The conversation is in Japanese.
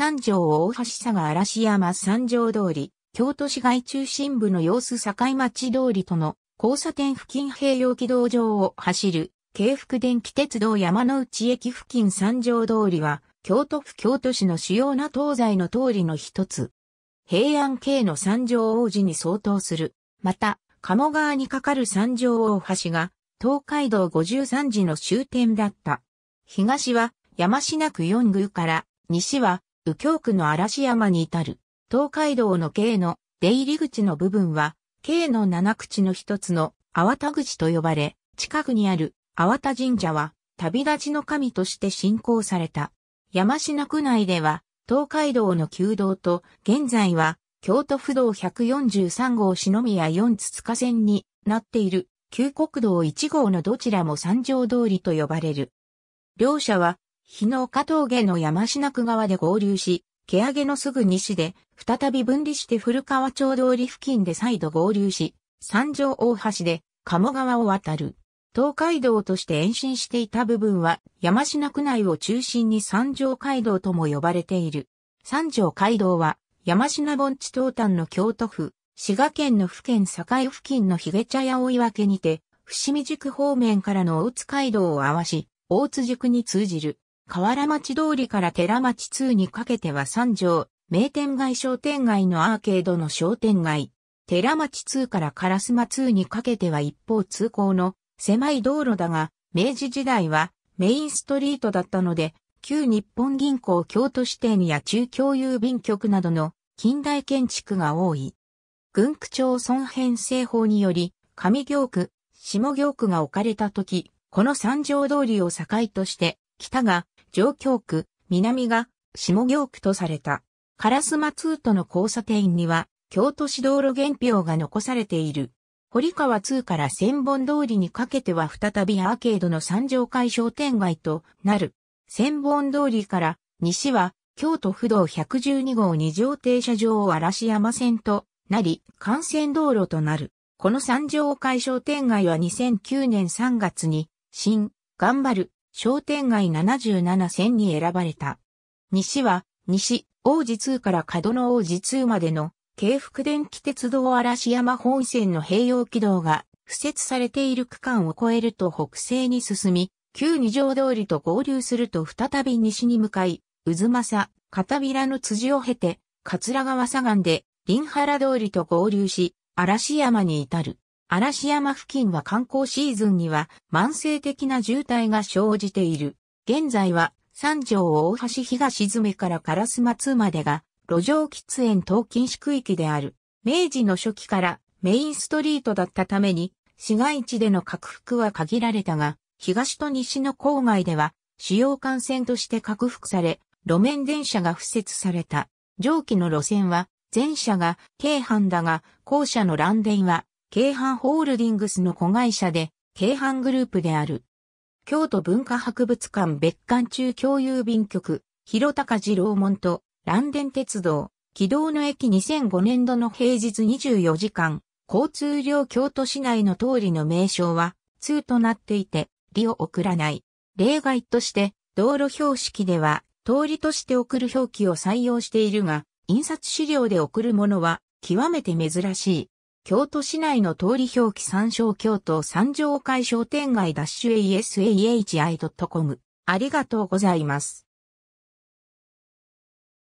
三条大橋佐賀嵐山三条通り、京都市街中心部の様子境町通りとの交差点付近併用軌道上を走る京福電気鉄道山の内駅付近三条通りは京都府京都市の主要な東西の通りの一つ。平安系の三条王子に相当する。また、鴨川に架かる三条大橋が東海道53時の終点だった。東は山品区四宮から西は右京区の嵐山に至る、東海道の京の出入り口の部分は、京の七口の一つの、粟田口と呼ばれ、近くにある粟田神社は、旅立ちの神として信仰された。山科区内では、東海道の旧道と、現在は、京都府道143号篠宮4つ塚線になっている、旧国道1号のどちらも三条通りと呼ばれる。両者は、日の岡峠の山科区側で合流し、毛上げのすぐ西で、再び分離して古川町通り付近で再度合流し、三条大橋で鴨川を渡る。東海道として延伸していた部分は山科区内を中心に三条街道とも呼ばれている。三条街道は山科盆地東端の京都府、滋賀県の府県境付近のひげ茶屋追い分けにて、伏見宿方面からの大津街道を合わし、大津宿に通じる。河原町通りから寺町通にかけては三条、名店街商店街のアーケードの商店街。寺町通から烏丸通にかけては一方通行の狭い道路だが、明治時代はメインストリートだったので、旧日本銀行京都支店や中京郵便局などの近代建築が多い。軍区町村編成法により、上行区、下行区が置かれた時、この三条通りを境として、北が上京区、南が下京区とされた。烏丸通との交差点には、京都市道路原標が残されている。堀川2から千本通りにかけては再びアーケードの三条会商店街となる。千本通りから西は京都府道112号二条停車場を嵐山線となり、幹線道路となる。この三条会商店街は2009年3月に新、頑張る商店街77線に選ばれた。西は、西、王子2から角の王子2までの、京福電気鉄道嵐山本線の併用軌道が、敷設されている区間を越えると北西に進み、旧二条通りと合流すると再び西に向かい、渦政、片平の辻を経て、桂川左岸で、林原通りと合流し、嵐山に至る。嵐山付近は観光シーズンには慢性的な渋滞が生じている。現在は三条大橋東詰から烏松までが路上喫煙等禁止区域である。明治の初期からメインストリートだったために市街地での拡幅は限られたが、東と西の郊外では主要幹線として拡幅され、路面電車が付設された。上記の路線は、前車が京阪だが、後者の乱電は京阪ホールディングスの子会社で、京阪グループである。京都文化博物館別館中共有便局、広高二郎門と、蘭電鉄道、軌道の駅2005年度の平日24時間、交通量京都市内の通りの名称は、通となっていて、利を送らない。例外として、道路標識では、通りとして送る表記を採用しているが、印刷資料で送るものは、極めて珍しい。京都市内の通り表記参照京都三条会商店街 -asahi.com。ありがとうございます。